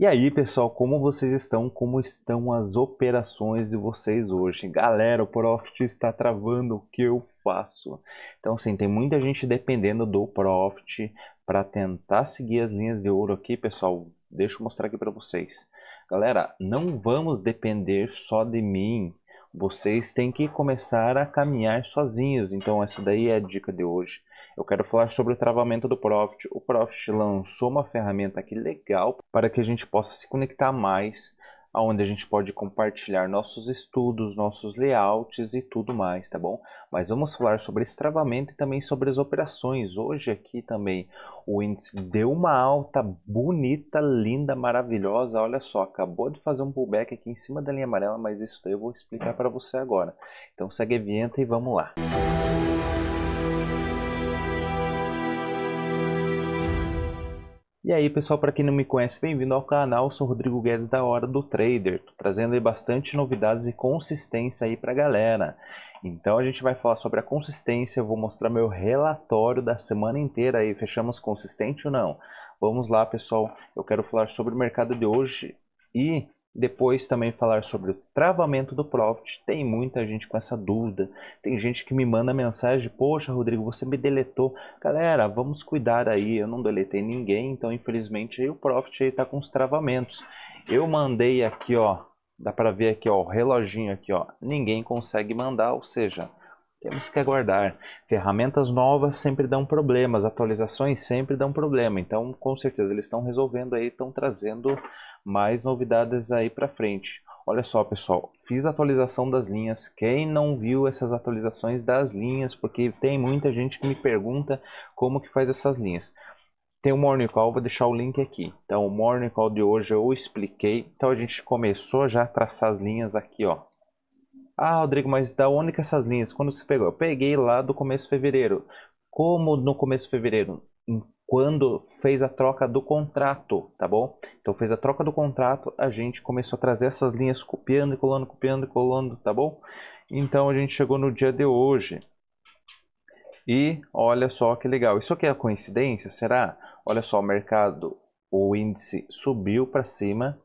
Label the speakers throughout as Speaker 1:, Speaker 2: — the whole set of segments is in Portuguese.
Speaker 1: E aí, pessoal, como vocês estão? Como estão as operações de vocês hoje? Galera, o Profit está travando, o que eu faço? Então, assim, tem muita gente dependendo do Profit para tentar seguir as linhas de ouro aqui, pessoal. Deixa eu mostrar aqui para vocês. Galera, não vamos depender só de mim. Vocês têm que começar a caminhar sozinhos. Então, essa daí é a dica de hoje eu quero falar sobre o travamento do Profit. O Profit lançou uma ferramenta aqui legal para que a gente possa se conectar mais, onde a gente pode compartilhar nossos estudos, nossos layouts e tudo mais, tá bom? Mas vamos falar sobre esse travamento e também sobre as operações. Hoje aqui também o índice deu uma alta bonita, linda, maravilhosa. Olha só, acabou de fazer um pullback aqui em cima da linha amarela, mas isso eu vou explicar para você agora. Então segue a vinheta e vamos lá. Música E aí pessoal, para quem não me conhece, bem-vindo ao canal, sou Rodrigo Guedes da Hora do Trader, Tô trazendo aí bastante novidades e consistência aí para a galera. Então a gente vai falar sobre a consistência, vou mostrar meu relatório da semana inteira aí, fechamos consistente ou não? Vamos lá pessoal, eu quero falar sobre o mercado de hoje e depois também falar sobre o travamento do Profit. Tem muita gente com essa dúvida. Tem gente que me manda mensagem: Poxa, Rodrigo, você me deletou. Galera, vamos cuidar aí. Eu não deletei ninguém, então infelizmente aí o Profit está com os travamentos. Eu mandei aqui, ó. Dá para ver aqui, ó, o reloginho aqui, ó. Ninguém consegue mandar, ou seja, temos que aguardar. Ferramentas novas sempre dão problemas, atualizações sempre dão problema. Então, com certeza, eles estão resolvendo aí, estão trazendo mais novidades aí para frente. Olha só, pessoal, fiz atualização das linhas. Quem não viu essas atualizações das linhas, porque tem muita gente que me pergunta como que faz essas linhas. Tem o um Morning Call, vou deixar o link aqui. Então, o Morning Call de hoje eu expliquei. Então, a gente começou já a traçar as linhas aqui, ó. Ah, Rodrigo, mas da onde que essas linhas? Quando você pegou? Eu peguei lá do começo de fevereiro. Como no começo de fevereiro? Em quando fez a troca do contrato, tá bom? Então fez a troca do contrato, a gente começou a trazer essas linhas copiando e colando, copiando e colando, tá bom? Então a gente chegou no dia de hoje. E olha só que legal. Isso aqui é coincidência, será? Olha só, o mercado, o índice subiu para cima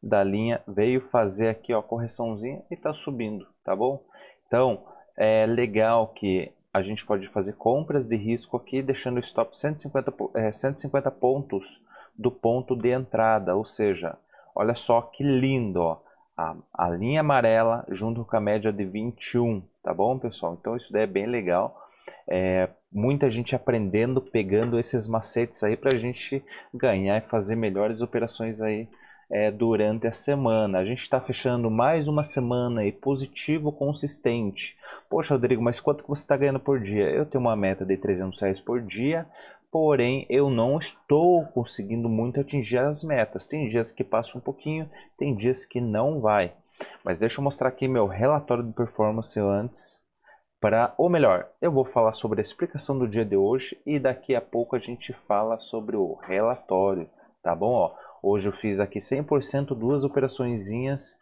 Speaker 1: da linha, veio fazer aqui ó, correçãozinha e está subindo, tá bom? Então é legal que a gente pode fazer compras de risco aqui, deixando o stop 150, é, 150 pontos do ponto de entrada, ou seja, olha só que lindo, ó, a, a linha amarela junto com a média de 21, tá bom, pessoal? Então isso daí é bem legal, é, muita gente aprendendo, pegando esses macetes aí para a gente ganhar e fazer melhores operações aí é, durante a semana. A gente está fechando mais uma semana e positivo consistente. Poxa, Rodrigo, mas quanto que você está ganhando por dia? Eu tenho uma meta de 300 reais por dia, porém eu não estou conseguindo muito atingir as metas. Tem dias que passa um pouquinho, tem dias que não vai. Mas deixa eu mostrar aqui meu relatório de performance antes. Para, ou melhor, eu vou falar sobre a explicação do dia de hoje e daqui a pouco a gente fala sobre o relatório, tá bom? Ó, Hoje eu fiz aqui 100% duas operaçõeszinhas.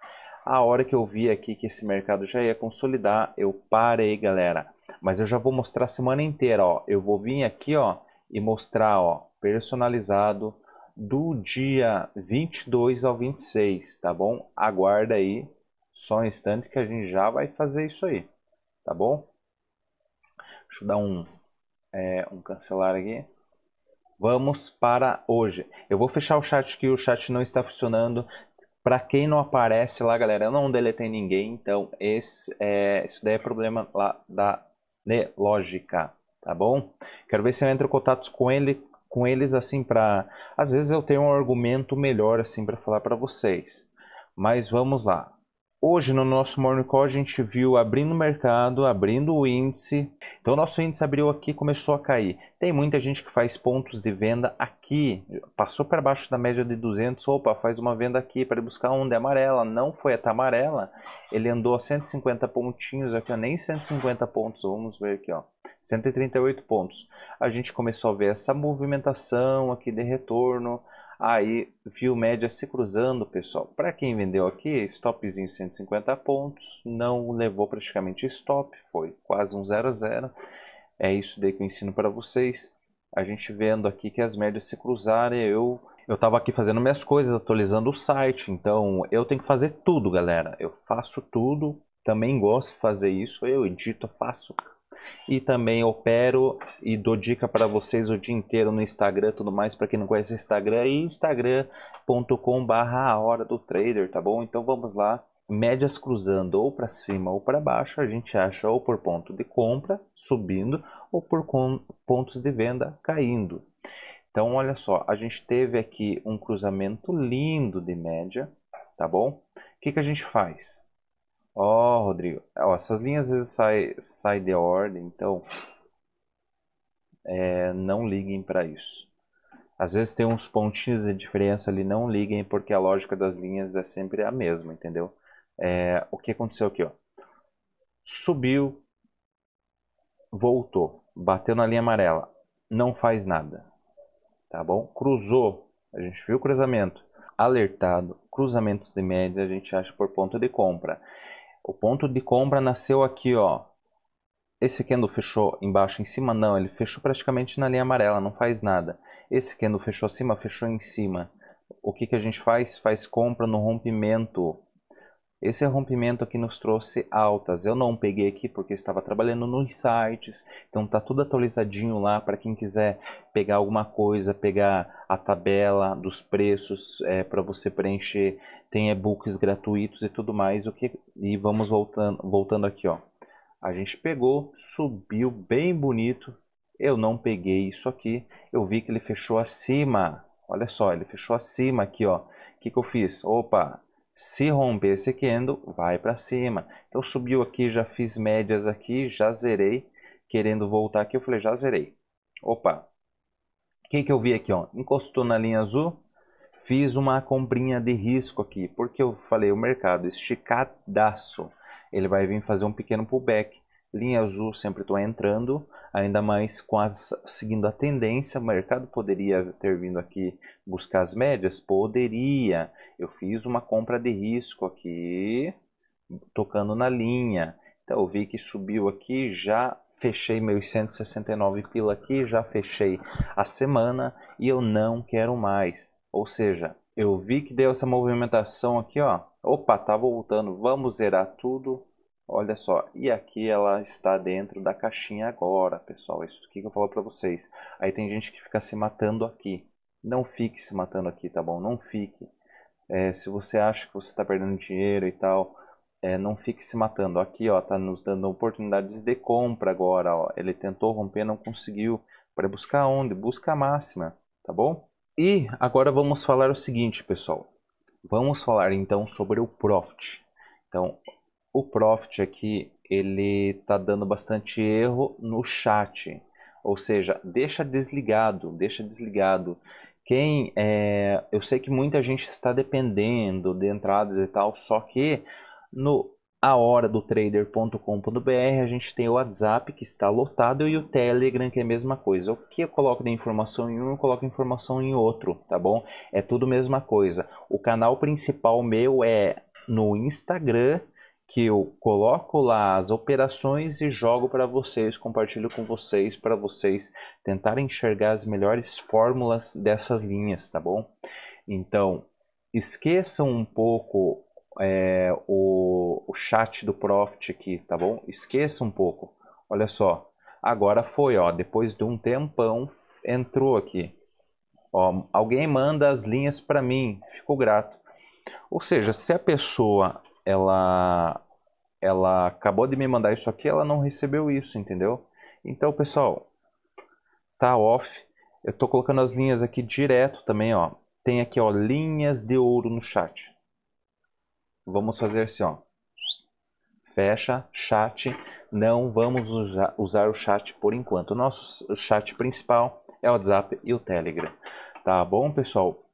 Speaker 1: A hora que eu vi aqui que esse mercado já ia consolidar, eu parei, galera. Mas eu já vou mostrar a semana inteira, ó. Eu vou vir aqui, ó, e mostrar, ó, personalizado do dia 22 ao 26, tá bom? Aguarda aí só um instante que a gente já vai fazer isso aí, tá bom? Deixa eu dar um, é, um cancelar aqui. Vamos para hoje. Eu vou fechar o chat que o chat não está funcionando. Para quem não aparece lá, galera, eu não deletei ninguém, então esse é, isso daí é problema lá da né, lógica, tá bom? Quero ver se eu entro em contato com ele, com eles assim para, às vezes eu tenho um argumento melhor assim para falar para vocês. Mas vamos lá. Hoje no nosso Morning Call a gente viu abrindo o mercado, abrindo o índice. Então o nosso índice abriu aqui começou a cair. Tem muita gente que faz pontos de venda aqui. Passou para baixo da média de 200, opa, faz uma venda aqui para buscar onda é amarela. Não foi até amarela. Ele andou a 150 pontinhos aqui, ó, nem 150 pontos, vamos ver aqui, ó. 138 pontos. A gente começou a ver essa movimentação aqui de retorno. Aí, viu média se cruzando, pessoal. Para quem vendeu aqui, stopzinho 150 pontos, não levou praticamente stop, foi quase um 0 a 0. É isso daí que eu ensino para vocês. A gente vendo aqui que as médias se cruzarem, eu eu estava aqui fazendo minhas coisas, atualizando o site, então eu tenho que fazer tudo, galera. Eu faço tudo, também gosto de fazer isso, eu edito, faço e também opero e dou dica para vocês o dia inteiro no Instagram tudo mais, para quem não conhece o Instagram, instagramcom é instagram.com.br a hora do trader, tá bom? Então vamos lá médias cruzando ou para cima ou para baixo, a gente acha ou por ponto de compra subindo ou por pontos de venda caindo. Então, olha só, a gente teve aqui um cruzamento lindo de média, tá bom? O que, que a gente faz? Ó, oh, Rodrigo, oh, essas linhas às vezes saem sai de ordem, então é, não liguem para isso. Às vezes tem uns pontinhos de diferença ali, não liguem porque a lógica das linhas é sempre a mesma, entendeu? É, o que aconteceu aqui, ó? Subiu, voltou, bateu na linha amarela, não faz nada, tá bom? Cruzou, a gente viu o cruzamento, alertado, cruzamentos de média a gente acha por ponto de compra. O ponto de compra nasceu aqui, ó. Esse candle fechou embaixo, em cima não, ele fechou praticamente na linha amarela, não faz nada. Esse candle fechou acima, fechou em cima. O que, que a gente faz? Faz compra no rompimento esse rompimento aqui nos trouxe altas. Eu não peguei aqui porque estava trabalhando nos sites, então tá tudo atualizadinho lá para quem quiser pegar alguma coisa, pegar a tabela dos preços é, para você preencher. Tem e-books gratuitos e tudo mais. O que e vamos voltando, voltando aqui, ó. A gente pegou, subiu bem bonito. Eu não peguei isso aqui. Eu vi que ele fechou acima. Olha só, ele fechou acima aqui, ó. O que, que eu fiz? Opa, se romper esse candle, vai para cima. Então subiu aqui, já fiz médias aqui, já zerei. Querendo voltar aqui, eu falei, já zerei. Opa! O que, que eu vi aqui? Ó? Encostou na linha azul, fiz uma comprinha de risco aqui. Porque eu falei, o mercado esticadaço. Ele vai vir fazer um pequeno pullback. Linha azul sempre estou entrando ainda mais com as, seguindo a tendência, o mercado poderia ter vindo aqui buscar as médias? Poderia. Eu fiz uma compra de risco aqui, tocando na linha. Então eu vi que subiu aqui, já fechei meus 169 pila aqui, já fechei a semana e eu não quero mais. Ou seja, eu vi que deu essa movimentação aqui, ó. Opa, tá voltando. Vamos zerar tudo Olha só, e aqui ela está dentro da caixinha agora, pessoal. Isso aqui que eu falo para vocês. Aí tem gente que fica se matando aqui. Não fique se matando aqui, tá bom? Não fique. É, se você acha que você está perdendo dinheiro e tal, é, não fique se matando. Aqui, ó, tá nos dando oportunidades de compra agora, ó. Ele tentou romper, não conseguiu. Para buscar onde? Busca a máxima, tá bom? E agora vamos falar o seguinte, pessoal. Vamos falar então sobre o profit. Então, o Profit aqui, ele tá dando bastante erro no chat. Ou seja, deixa desligado, deixa desligado. Quem é, eu sei que muita gente está dependendo de entradas e tal, só que no a hora do trader.com.br a gente tem o WhatsApp que está lotado e o Telegram que é a mesma coisa. O que eu coloco de informação em um, eu coloco informação em outro, tá bom? É tudo a mesma coisa. O canal principal meu é no Instagram que eu coloco lá as operações e jogo para vocês, compartilho com vocês para vocês tentarem enxergar as melhores fórmulas dessas linhas, tá bom? Então, esqueçam um pouco é, o, o chat do Profit aqui, tá bom? Esqueça um pouco. Olha só, agora foi, ó, depois de um tempão entrou aqui. Ó, alguém manda as linhas para mim, fico grato. Ou seja, se a pessoa ela ela acabou de me mandar isso aqui, ela não recebeu isso, entendeu? Então, pessoal, tá off. Eu tô colocando as linhas aqui direto também, ó. Tem aqui, ó, linhas de ouro no chat. Vamos fazer assim, ó. Fecha, chat. Não vamos usar, usar o chat por enquanto. O nosso chat principal é o WhatsApp e o Telegram. Tá bom, pessoal?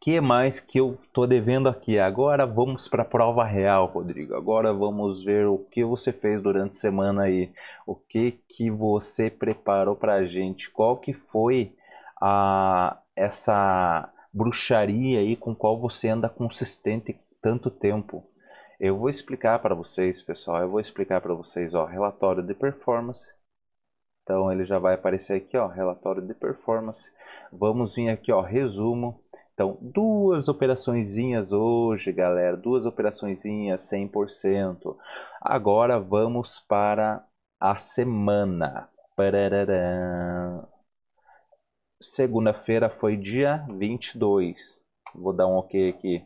Speaker 1: que mais que eu tô devendo aqui? Agora vamos para a prova real, Rodrigo. Agora vamos ver o que você fez durante a semana aí. O que que você preparou para a gente? Qual que foi a essa bruxaria aí com qual você anda consistente tanto tempo? Eu vou explicar para vocês, pessoal. Eu vou explicar para vocês, ó, relatório de performance. Então ele já vai aparecer aqui, ó, relatório de performance. Vamos vir aqui, ó, resumo então, duas operaçõezinhas hoje, galera, duas operaçõezinhas 100%. Agora vamos para a semana. Segunda-feira foi dia 22. Vou dar um ok aqui.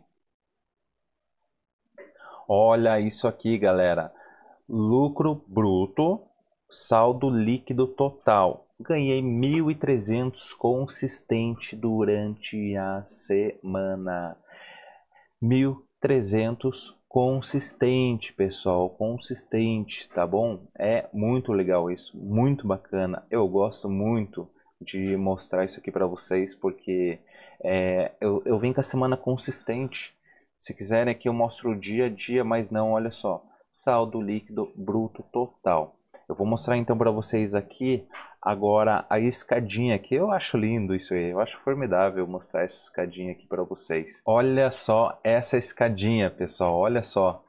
Speaker 1: Olha isso aqui, galera. Lucro bruto saldo líquido total. Ganhei 1.300 consistente durante a semana. 1.300 consistente, pessoal, consistente, tá bom? É muito legal isso, muito bacana. Eu gosto muito de mostrar isso aqui para vocês porque é, eu, eu venho com a semana consistente. Se quiserem aqui eu mostro o dia a dia, mas não, olha só. Saldo líquido bruto mostrar então para vocês aqui agora a escadinha que eu acho lindo isso aí, eu acho formidável mostrar essa escadinha aqui para vocês. Olha só essa escadinha, pessoal, olha só.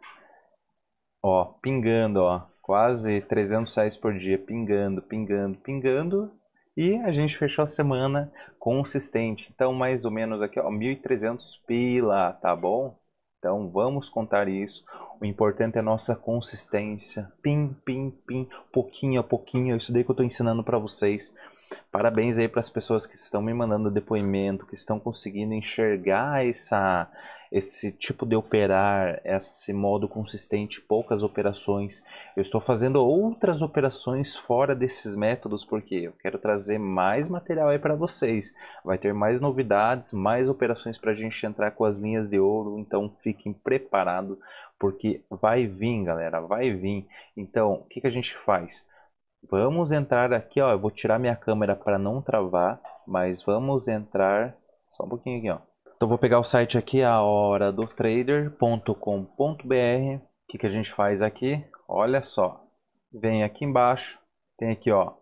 Speaker 1: Ó, pingando, ó, quase 300 reais por dia, pingando, pingando, pingando. E a gente fechou a semana consistente. Então, mais ou menos aqui, ó, 1.300 pila, tá bom? Então, vamos contar isso. O importante é a nossa consistência. Pim, pim, pim, pouquinho a pouquinho. É isso daí que eu estou ensinando para vocês. Parabéns aí para as pessoas que estão me mandando depoimento, que estão conseguindo enxergar essa, esse tipo de operar, esse modo consistente, poucas operações. Eu estou fazendo outras operações fora desses métodos porque eu quero trazer mais material aí para vocês. Vai ter mais novidades, mais operações para a gente entrar com as linhas de ouro, então fiquem preparados porque vai vir, galera, vai vir. Então, o que, que a gente faz? Vamos entrar aqui, ó, eu vou tirar minha câmera para não travar, mas vamos entrar só um pouquinho aqui, ó. Então vou pegar o site aqui, a hora do trader.com.br. O que, que a gente faz aqui? Olha só, vem aqui embaixo, tem aqui, ó,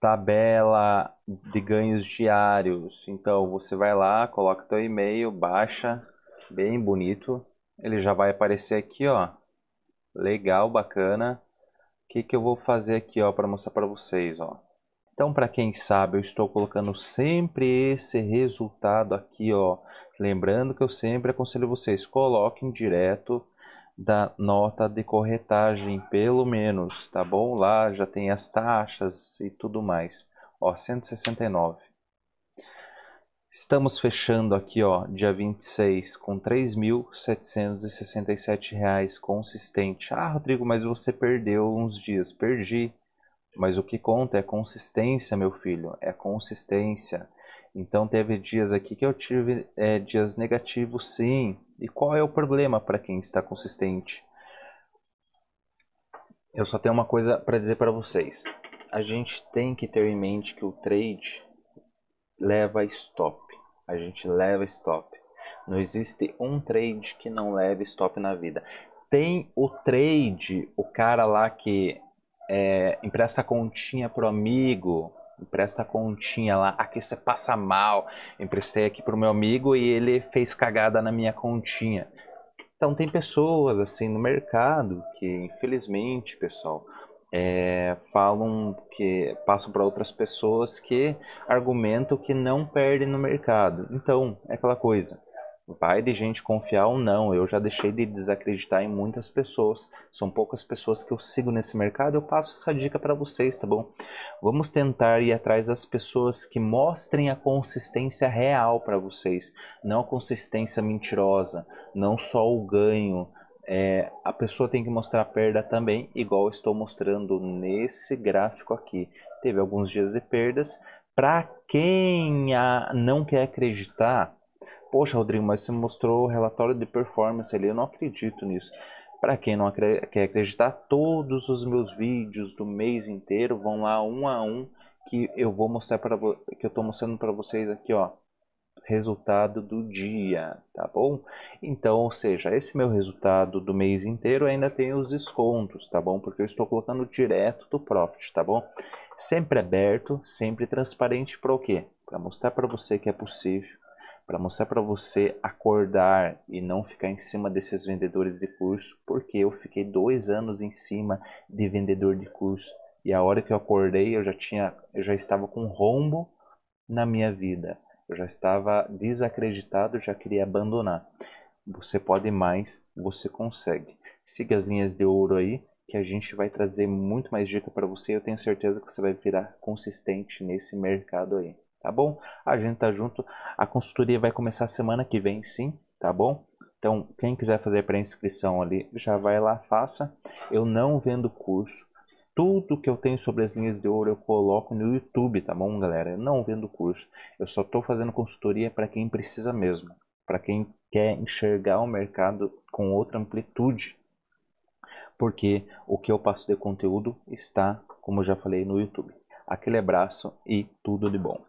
Speaker 1: tabela de ganhos diários. Então você vai lá, coloca teu e-mail, baixa, bem bonito, ele já vai aparecer aqui, ó. Legal, bacana. O que, que eu vou fazer aqui, ó, para mostrar para vocês, ó. Então, para quem sabe, eu estou colocando sempre esse resultado aqui, ó. Lembrando que eu sempre aconselho vocês, coloquem direto da nota de corretagem, pelo menos, tá bom? Lá já tem as taxas e tudo mais. Ó, 169. Estamos fechando aqui, ó, dia 26 com R$ 3.767 consistente. Ah, Rodrigo, mas você perdeu uns dias. Perdi. Mas o que conta é consistência, meu filho. É consistência. Então teve dias aqui que eu tive é, dias negativos, sim. E qual é o problema para quem está consistente? Eu só tenho uma coisa para dizer para vocês. A gente tem que ter em mente que o trade leva stop. A gente leva stop. Não existe um trade que não leve stop na vida. Tem o trade, o cara lá que é, empresta continha pro amigo, empresta continha lá, aqui você passa mal, emprestei aqui pro meu amigo e ele fez cagada na minha continha. Então tem pessoas assim no mercado que, infelizmente, pessoal, é, falam que passam para outras pessoas que argumentam que não perdem no mercado. Então, é aquela coisa. Vai de gente confiar ou não. Eu já deixei de desacreditar em muitas pessoas. São poucas pessoas que eu sigo nesse mercado. Eu passo essa dica para vocês, tá bom? Vamos tentar ir atrás das pessoas que mostrem a consistência real para vocês, não a consistência mentirosa, não só o ganho, é, a pessoa tem que mostrar perda também, igual estou mostrando nesse gráfico aqui. Teve alguns dias de perdas. Para quem a, não quer acreditar, poxa, Rodrigo, mas você mostrou o relatório de performance ali, eu não acredito nisso. Para quem não acre quer acreditar, todos os meus vídeos do mês inteiro vão lá um a um que eu vou mostrar para que eu estou mostrando para vocês aqui, ó resultado do dia, tá bom? Então, ou seja, esse meu resultado do mês inteiro ainda tem os descontos, tá bom? Porque eu estou colocando direto do Profit, tá bom? Sempre aberto, sempre transparente para o quê? Para mostrar para você que é possível, para mostrar para você acordar e não ficar em cima desses vendedores de curso, porque eu fiquei dois anos em cima de vendedor de curso e a hora que eu acordei eu já tinha, eu já estava com rombo na minha vida. Eu já estava desacreditado, já queria abandonar. Você pode mais, você consegue. Siga as linhas de ouro aí, que a gente vai trazer muito mais dica para você. Eu tenho certeza que você vai virar consistente nesse mercado aí, tá bom? A gente tá junto. A consultoria vai começar semana que vem, sim, tá bom? Então, quem quiser fazer pré-inscrição ali, já vai lá, faça. Eu não vendo curso tudo que eu tenho sobre as linhas de ouro eu coloco no YouTube, tá bom, galera? Eu não vendo curso. Eu só estou fazendo consultoria para quem precisa mesmo, para quem quer enxergar o mercado com outra amplitude. Porque o que eu passo de conteúdo está, como eu já falei, no YouTube. Aquele abraço e tudo de bom.